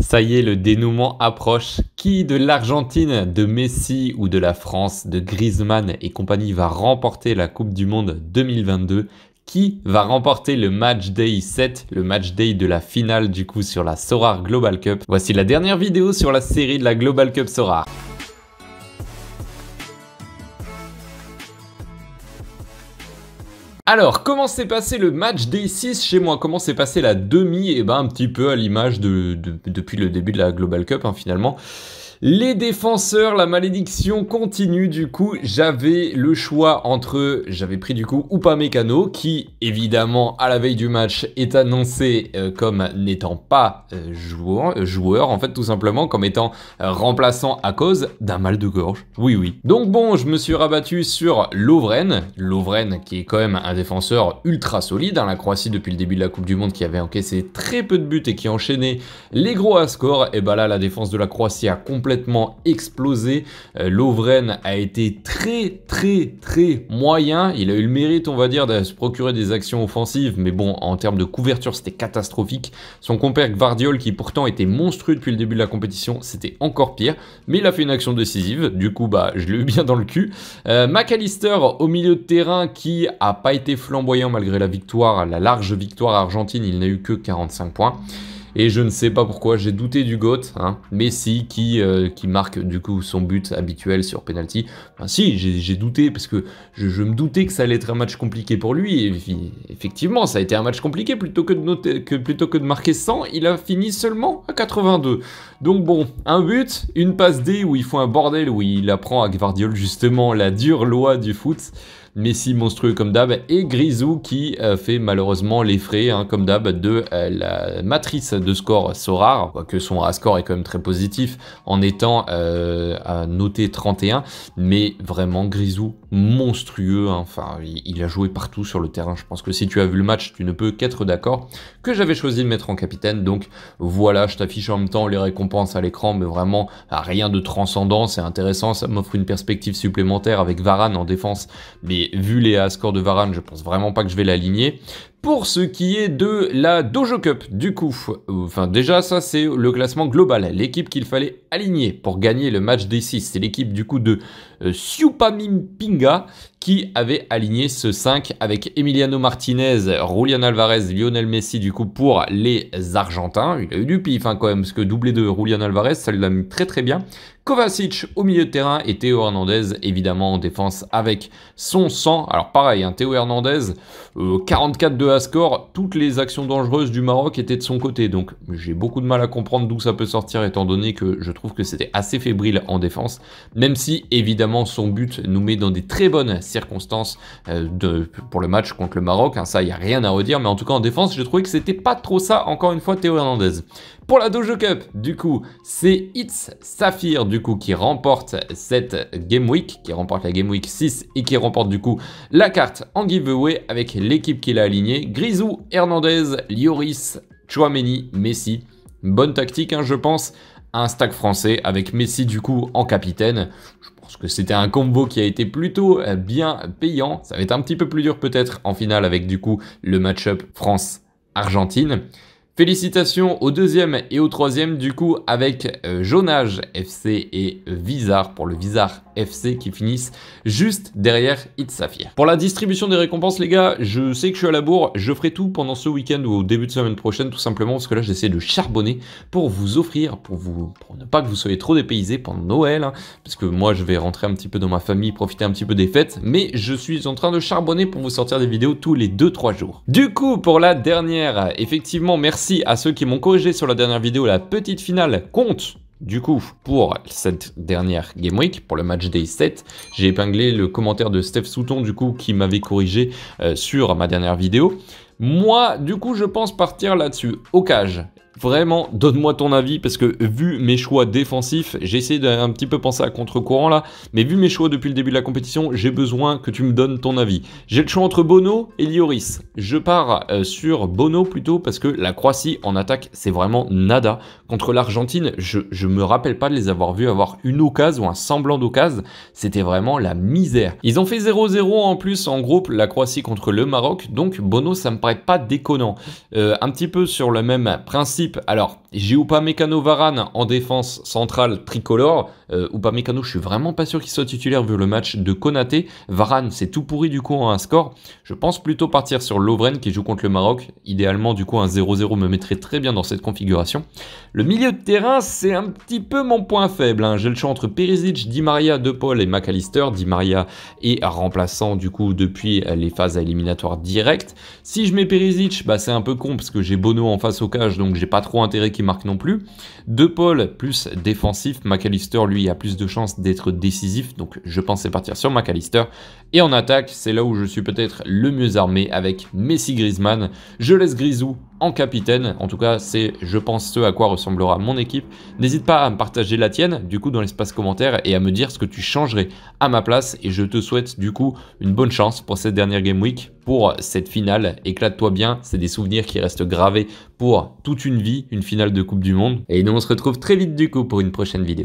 Ça y est, le dénouement approche. Qui de l'Argentine, de Messi ou de la France, de Griezmann et compagnie va remporter la Coupe du Monde 2022 Qui va remporter le Match Day 7, le Match Day de la finale du coup sur la Sorar Global Cup Voici la dernière vidéo sur la série de la Global Cup Sorar. Alors, comment s'est passé le match des 6 chez moi Comment s'est passé la demi Eh ben, un petit peu à l'image de, depuis le début de la Global Cup, hein, finalement. Les défenseurs, la malédiction continue. Du coup, j'avais le choix entre, j'avais pris du coup ou pas Mécano, qui évidemment à la veille du match est annoncé euh, comme n'étant pas euh, joueur, joueur, en fait tout simplement comme étant remplaçant à cause d'un mal de gorge. Oui, oui. Donc bon, je me suis rabattu sur Lovren, Lovren qui est quand même un défenseur ultra solide. Hein, la Croatie depuis le début de la Coupe du Monde qui avait encaissé très peu de buts et qui enchaînait les gros à score. Et bah là, la défense de la Croatie a complètement complètement explosé. Euh, Lovren a été très très très moyen. Il a eu le mérite, on va dire, de se procurer des actions offensives, mais bon, en termes de couverture, c'était catastrophique. Son compère Gvardiol, qui pourtant était monstrueux depuis le début de la compétition, c'était encore pire. Mais il a fait une action décisive. Du coup, bah, je l'ai eu bien dans le cul. Euh, McAllister au milieu de terrain qui a pas été flamboyant malgré la victoire, la large victoire argentine. Il n'a eu que 45 points. Et je ne sais pas pourquoi, j'ai douté du Goth, hein. mais Messi qui, euh, qui marque du coup son but habituel sur penalty. si, j'ai douté parce que je, me doutais que ça allait être un match compliqué pour lui. Et, effectivement, ça a été un match compliqué. Plutôt que, de plutôt que de marquer 100, il a fini seulement à 82. Donc bon, un but, une passe D où il faut un bordel, où il apprend à Guardiola justement la dure loi du foot. Messi monstrueux comme d'hab et Grisou qui euh, fait malheureusement les frais hein, comme d'hab de euh, la matrice de score Sorare, que son A-score est quand même très positif en étant euh, à noter 31, mais vraiment Grisou monstrueux, hein. enfin il, il, a joué partout sur le terrain, je pense que si tu as vu le match tu ne peux qu'être d'accord que j'avais choisi de mettre en capitaine, donc voilà je t'affiche en même temps les récompenses à l'écran mais vraiment rien de transcendant, c'est intéressant, ça m'offre une perspective supplémentaire avec Varane en défense, mais vu les euh, scores de Varane, je pense vraiment pas que je vais l'aligner. Pour ce qui est de la Dojo Cup, du coup, enfin déjà ça c'est le classement global, l'équipe qu'il fallait aligner pour gagner le match des 6, c'est l'équipe du coup de euh, qui avait aligné ce 5 avec Emiliano Martinez, Julian Alvarez, Lionel Messi du coup pour les Argentins. Il a eu du pif hein, quand même, parce que doublé de Julian Alvarez, ça l'a mis très très bien. Kovacic au milieu de terrain et Théo Hernandez évidemment en défense avec son sang. Alors pareil, hein, Théo Hernandez, 44 euh, de à score, toutes les actions dangereuses du Maroc étaient de son côté. Donc j'ai beaucoup de mal à comprendre d'où ça peut sortir, étant donné que je trouve que c'était assez fébrile en défense. Même si, évidemment, son but nous met dans des très bonnes circonstances euh, de, pour le match contre le Maroc. Hein, ça, il n'y a rien à redire. Mais en tout cas, en défense, j'ai trouvé que c'était pas trop ça, encore une fois, Théo Hernandez. Pour la Dojo Cup, du coup, c'est It's Saphir, du coup, qui remporte cette Game Week, qui remporte la Game Week 6 et qui remporte, du coup, la carte en giveaway avec l'équipe qu'il a alignée Grisou, Hernandez, Lloris, Chouameni, Messi. Bonne tactique, hein, je pense. Un stack français avec Messi du coup en capitaine. Je pense que c'était un combo qui a été plutôt euh, bien payant. Ça va être un petit peu plus dur peut-être en finale avec du coup le match-up France-Argentine. Félicitations au deuxième et au troisième du coup avec euh, Jaunage FC et Vizar pour le Vizar FC qui finissent juste derrière Safir. Pour la distribution des récompenses les gars, je sais que je suis à la bourre, je ferai tout pendant ce week-end ou au début de semaine prochaine tout simplement parce que là j'essaie de charbonner pour vous offrir, pour, vous, pour ne pas que vous soyez trop dépaysés pendant Noël, hein, parce que moi je vais rentrer un petit peu dans ma famille, profiter un petit peu des fêtes, mais je suis en train de charbonner pour vous sortir des vidéos tous les 2-3 jours. Du coup pour la dernière, effectivement merci à ceux qui m'ont corrigé sur la dernière vidéo, la petite finale compte du coup, pour cette dernière Game Week, pour le match Day 7, j'ai épinglé le commentaire de Steph Souton, du coup, qui m'avait corrigé euh, sur ma dernière vidéo. Moi, du coup, je pense partir là-dessus, au cage. Vraiment, donne-moi ton avis parce que vu mes choix défensifs, j'ai essayé d'un petit peu penser à contre-courant là, mais vu mes choix depuis le début de la compétition, j'ai besoin que tu me donnes ton avis. J'ai le choix entre Bono et Lioris. Je pars euh, sur Bono plutôt parce que la Croatie en attaque, c'est vraiment nada. Contre l'Argentine, je, je me rappelle pas de les avoir vus avoir une occasion ou un semblant d'occasion. C'était vraiment la misère. Ils ont fait 0-0 en plus en groupe, la Croatie contre le Maroc, donc Bono, ça me paraît pas déconnant. Euh, un petit peu sur le même principe alors, j'ai Upamecano Varane en défense centrale tricolore. pas euh, Upamecano, je suis vraiment pas sûr qu'il soit titulaire vu le match de Konaté. Varane, c'est tout pourri du coup en un score. Je pense plutôt partir sur Lovren qui joue contre le Maroc. Idéalement, du coup, un 0-0 me mettrait très bien dans cette configuration. Le milieu de terrain, c'est un petit peu mon point faible. Hein. J'ai le choix entre Perisic, Di Maria, De Paul et McAllister. Di Maria est remplaçant du coup depuis les phases éliminatoires directes. Si je mets Perisic, bah, c'est un peu con parce que j'ai Bono en face au cage, donc j'ai pas trop intérêt qui marque non plus. De Paul, plus défensif. McAllister, lui, a plus de chances d'être décisif. Donc je pensais partir sur McAllister. Et en attaque, c'est là où je suis peut-être le mieux armé avec Messi Griezmann. Je laisse Grisou en capitaine. En tout cas, c'est, je pense, ce à quoi ressemblera mon équipe. N'hésite pas à me partager la tienne, du coup, dans l'espace commentaire et à me dire ce que tu changerais à ma place. Et je te souhaite, du coup, une bonne chance pour cette dernière Game Week pour cette finale. Éclate-toi bien, c'est des souvenirs qui restent gravés pour toute une vie, une finale de Coupe du Monde. Et nous, on se retrouve très vite du coup pour une prochaine vidéo.